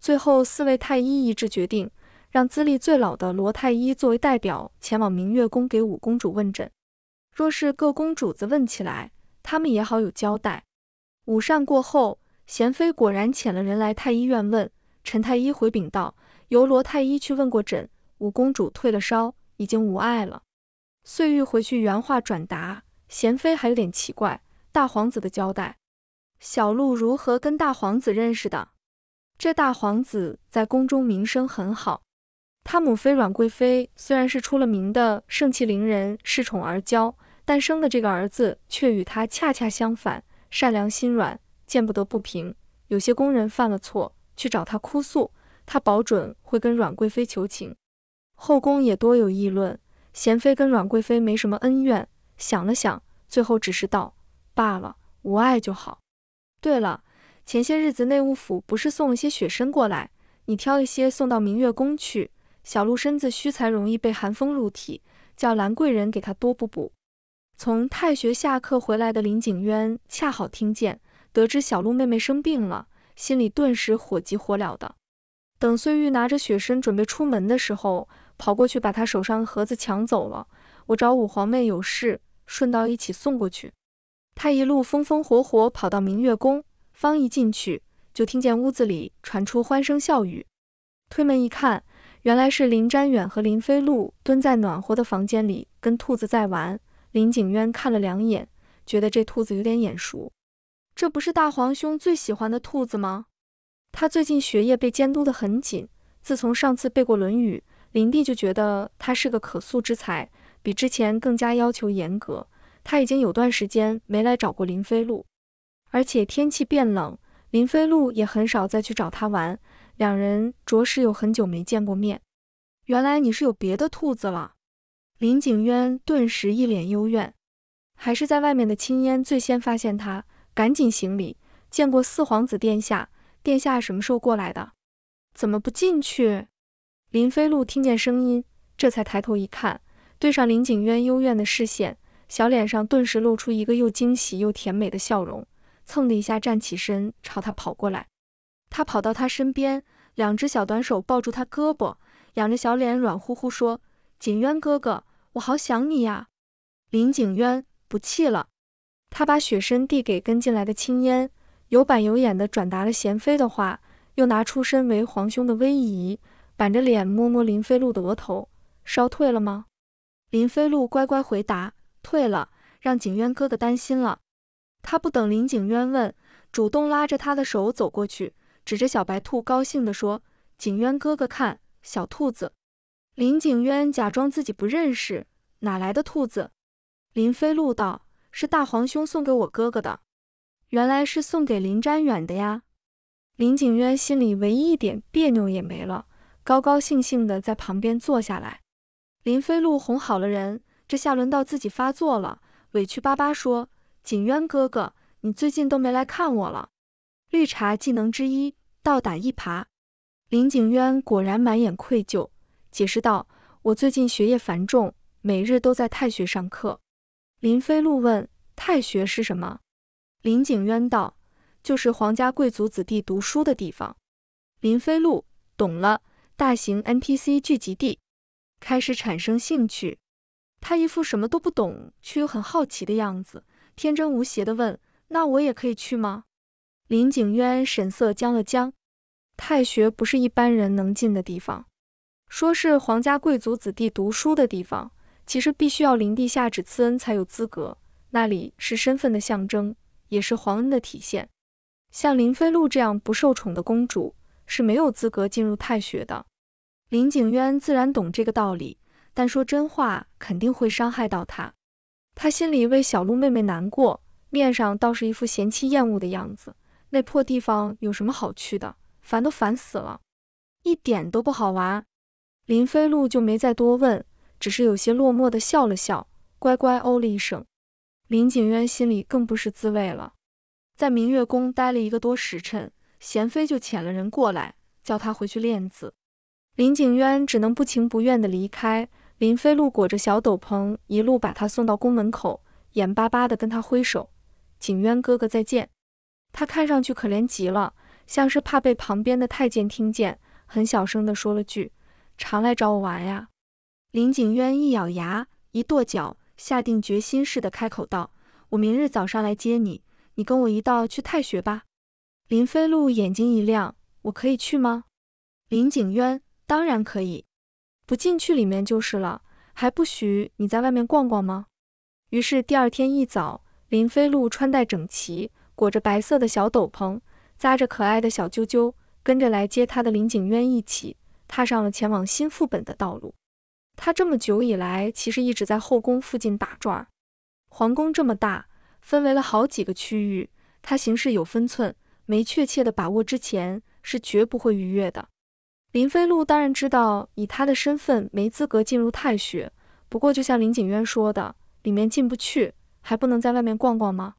最后，四位太医一致决定，让资历最老的罗太医作为代表前往明月宫给五公主问诊。若是各公主子问起来，他们也好有交代。午膳过后，贤妃果然遣了人来太医院问。陈太医回禀道：“由罗太医去问过诊，五公主退了烧，已经无碍了。”碎玉回去原话转达。贤妃还有点奇怪，大皇子的交代，小鹿如何跟大皇子认识的？这大皇子在宫中名声很好，他母妃阮贵妃虽然是出了名的盛气凌人、恃宠而骄，但生的这个儿子却与他恰恰相反，善良心软，见不得不平。有些宫人犯了错，去找他哭诉，他保准会跟阮贵妃求情。后宫也多有议论，贤妃跟阮贵妃没什么恩怨，想了想，最后只是道罢了，无碍就好。对了。前些日子内务府不是送了些雪参过来，你挑一些送到明月宫去。小鹿身子虚，才容易被寒风入体，叫兰贵人给她多补补。从太学下课回来的林景渊恰好听见，得知小鹿妹妹生病了，心里顿时火急火燎的。等碎玉拿着雪参准备出门的时候，跑过去把她手上的盒子抢走了。我找五皇妹有事，顺道一起送过去。他一路风风火火跑到明月宫。方一进去，就听见屋子里传出欢声笑语。推门一看，原来是林瞻远和林飞路蹲在暖和的房间里，跟兔子在玩。林景渊看了两眼，觉得这兔子有点眼熟。这不是大皇兄最喜欢的兔子吗？他最近学业被监督得很紧。自从上次背过《论语》，林帝就觉得他是个可塑之才，比之前更加要求严格。他已经有段时间没来找过林飞路。而且天气变冷，林飞鹿也很少再去找他玩，两人着实有很久没见过面。原来你是有别的兔子了。林景渊顿时一脸幽怨。还是在外面的青烟最先发现他，赶紧行礼，见过四皇子殿下。殿下什么时候过来的？怎么不进去？林飞鹿听见声音，这才抬头一看，对上林景渊幽怨的视线，小脸上顿时露出一个又惊喜又甜美的笑容。蹭的一下站起身，朝他跑过来。他跑到他身边，两只小短手抱住他胳膊，仰着小脸软乎乎说：“景渊哥哥，我好想你呀。”林景渊不气了，他把雪参递给跟进来的青烟，有板有眼的转达了贤妃的话，又拿出身为皇兄的威仪，板着脸摸摸林飞鹭的额头：“烧退了吗？”林飞鹭乖乖回答：“退了，让景渊哥哥担心了。”他不等林景渊问，主动拉着他的手走过去，指着小白兔，高兴地说：“景渊哥哥，看小兔子。”林景渊假装自己不认识，哪来的兔子？林飞鹿道：“是大皇兄送给我哥哥的。”原来是送给林瞻远的呀！林景渊心里唯一一点别扭也没了，高高兴兴地在旁边坐下来。林飞鹿哄好了人，这下轮到自己发作了，委屈巴巴说。景渊哥哥，你最近都没来看我了。绿茶技能之一，倒打一耙。林景渊果然满眼愧疚，解释道：“我最近学业繁重，每日都在太学上课。”林飞路问：“太学是什么？”林景渊道：“就是皇家贵族子弟读书的地方。”林飞路懂了，大型 NPC 聚集地，开始产生兴趣。他一副什么都不懂，却又很好奇的样子。天真无邪地问：“那我也可以去吗？”林景渊神色僵了僵。太学不是一般人能进的地方，说是皇家贵族子弟读书的地方，其实必须要林帝下旨赐恩才有资格。那里是身份的象征，也是皇恩的体现。像林飞鹭这样不受宠的公主是没有资格进入太学的。林景渊自然懂这个道理，但说真话肯定会伤害到她。他心里为小鹿妹妹难过，面上倒是一副嫌弃厌恶的样子。那破地方有什么好去的？烦都烦死了，一点都不好玩。林飞鹿就没再多问，只是有些落寞地笑了笑，乖乖哦了一声。林景渊心里更不是滋味了。在明月宫待了一个多时辰，贤妃就遣了人过来，叫他回去练字。林景渊只能不情不愿地离开。林飞鹭裹着小斗篷，一路把他送到宫门口，眼巴巴地跟他挥手：“景渊哥哥，再见。”他看上去可怜极了，像是怕被旁边的太监听见，很小声地说了句：“常来找我玩呀。”林景渊一咬牙，一跺脚，下定决心似的开口道：“我明日早上来接你，你跟我一道去太学吧。”林飞鹭眼睛一亮：“我可以去吗？”林景渊：“当然可以。”不进去里面就是了，还不许你在外面逛逛吗？于是第二天一早，林飞路穿戴整齐，裹着白色的小斗篷，扎着可爱的小揪揪，跟着来接他的林景渊一起，踏上了前往新副本的道路。他这么久以来，其实一直在后宫附近打转儿。皇宫这么大，分为了好几个区域，他行事有分寸，没确切的把握之前，是绝不会逾越的。林飞路当然知道，以他的身份没资格进入太学。不过，就像林景渊说的，里面进不去，还不能在外面逛逛吗？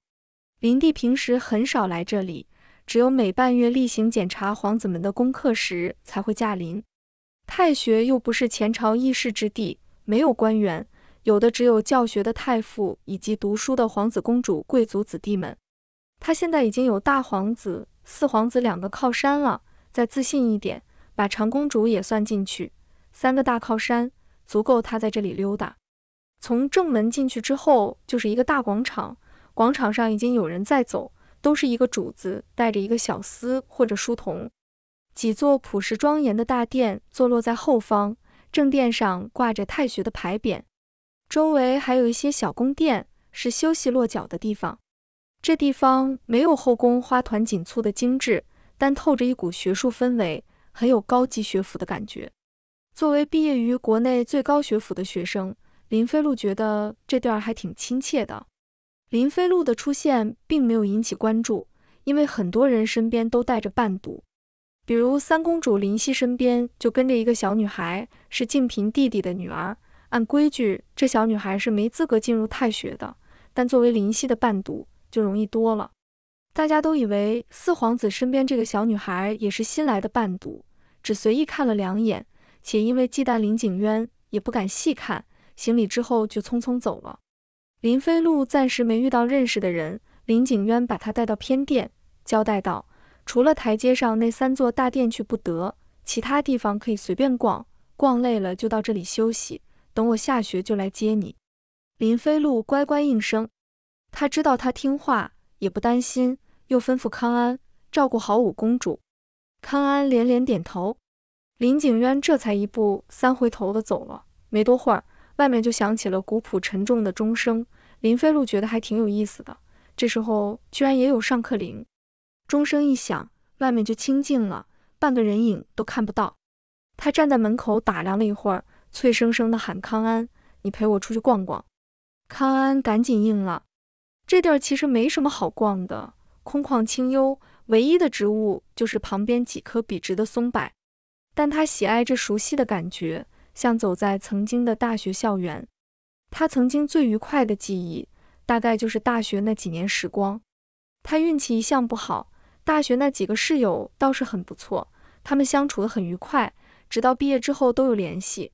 林帝平时很少来这里，只有每半月例行检查皇子们的功课时才会驾临。太学又不是前朝议事之地，没有官员，有的只有教学的太傅以及读书的皇子、公主、贵族子弟们。他现在已经有大皇子、四皇子两个靠山了，再自信一点。把长公主也算进去，三个大靠山足够她在这里溜达。从正门进去之后，就是一个大广场，广场上已经有人在走，都是一个主子带着一个小厮或者书童。几座朴实庄严的大殿坐落在后方，正殿上挂着太学的牌匾，周围还有一些小宫殿，是休息落脚的地方。这地方没有后宫花团锦簇的精致，但透着一股学术氛围。很有高级学府的感觉。作为毕业于国内最高学府的学生，林飞路觉得这段还挺亲切的。林飞路的出现并没有引起关注，因为很多人身边都带着伴读，比如三公主林夕身边就跟着一个小女孩，是静嫔弟弟的女儿。按规矩，这小女孩是没资格进入太学的，但作为林夕的伴读，就容易多了。大家都以为四皇子身边这个小女孩也是新来的伴读，只随意看了两眼，且因为忌惮林景渊，也不敢细看。行礼之后就匆匆走了。林飞路暂时没遇到认识的人，林景渊把他带到偏殿，交代道：“除了台阶上那三座大殿去不得，其他地方可以随便逛。逛累了就到这里休息，等我下学就来接你。”林飞路乖乖应声，他知道他听话。也不担心，又吩咐康安照顾好五公主。康安连连点头。林景渊这才一步三回头的走了。没多会儿，外面就响起了古朴沉重的钟声。林飞路觉得还挺有意思的。这时候居然也有上课铃。钟声一响，外面就清静了，半个人影都看不到。他站在门口打量了一会儿，脆生生的喊康安：“你陪我出去逛逛。”康安赶紧应了。这地儿其实没什么好逛的，空旷清幽，唯一的植物就是旁边几棵笔直的松柏。但他喜爱这熟悉的感觉，像走在曾经的大学校园。他曾经最愉快的记忆，大概就是大学那几年时光。他运气一向不好，大学那几个室友倒是很不错，他们相处的很愉快，直到毕业之后都有联系。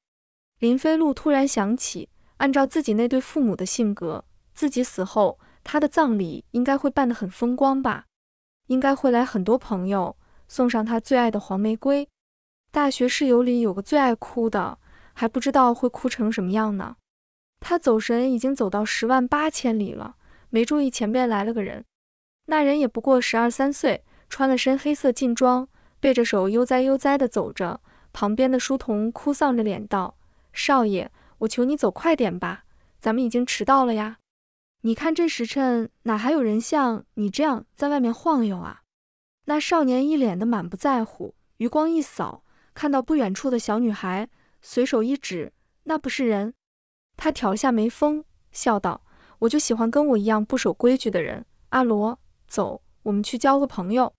林飞路突然想起，按照自己那对父母的性格，自己死后。他的葬礼应该会办得很风光吧？应该会来很多朋友，送上他最爱的黄玫瑰。大学室友里有个最爱哭的，还不知道会哭成什么样呢。他走神已经走到十万八千里了，没注意前面来了个人。那人也不过十二三岁，穿了身黑色劲装，背着手悠哉悠哉地走着。旁边的书童哭丧着脸道：“少爷，我求你走快点吧，咱们已经迟到了呀。”你看这时辰，哪还有人像你这样在外面晃悠啊？那少年一脸的满不在乎，余光一扫，看到不远处的小女孩，随手一指，那不是人。他挑下眉峰，笑道：“我就喜欢跟我一样不守规矩的人，阿罗，走，我们去交个朋友。”